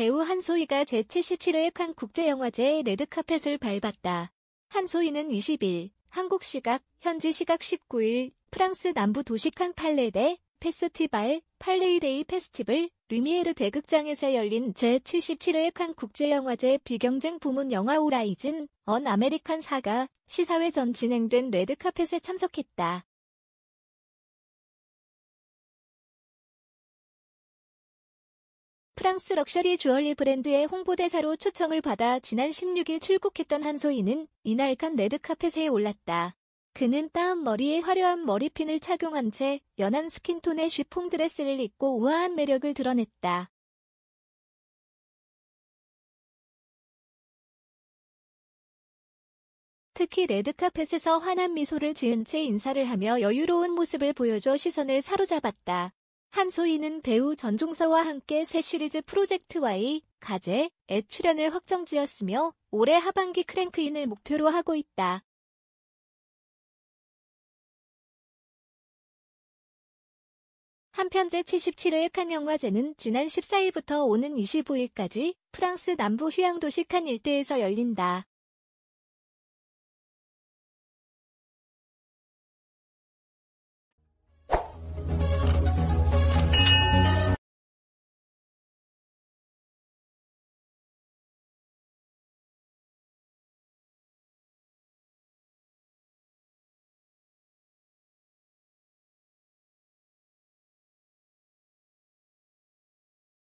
배우 한소희가 제77회 칸 국제영화제 의 레드카펫을 밟았다. 한소희는 20일 한국 시각, 현지 시각 19일 프랑스 남부 도시 칸 팔레대 페스티발 팔레이데이 페스티벌 루미에르 대극장에서 열린 제77회 칸 국제영화제 비경쟁 부문 영화 오라이즌 언 아메리칸 사가 시사회 전 진행된 레드카펫에 참석했다. 프랑스 럭셔리 주얼리 브랜드의 홍보대사로 초청을 받아 지난 16일 출국했던 한소희는 이날 칸 레드카펫에 올랐다. 그는 따은 머리에 화려한 머리핀을 착용한 채 연한 스킨톤의 쉬퐁 드레스를 입고 우아한 매력을 드러냈다. 특히 레드카펫에서 환한 미소를 지은 채 인사를 하며 여유로운 모습을 보여줘 시선을 사로잡았다. 한소희는 배우 전종서와 함께 새 시리즈 프로젝트 Y 가제에 출연을 확정지었으며 올해 하반기 크랭크인을 목표로 하고 있다. 한편 제77회 칸 영화제는 지난 14일부터 오는 25일까지 프랑스 남부 휴양 도시 칸 일대에서 열린다.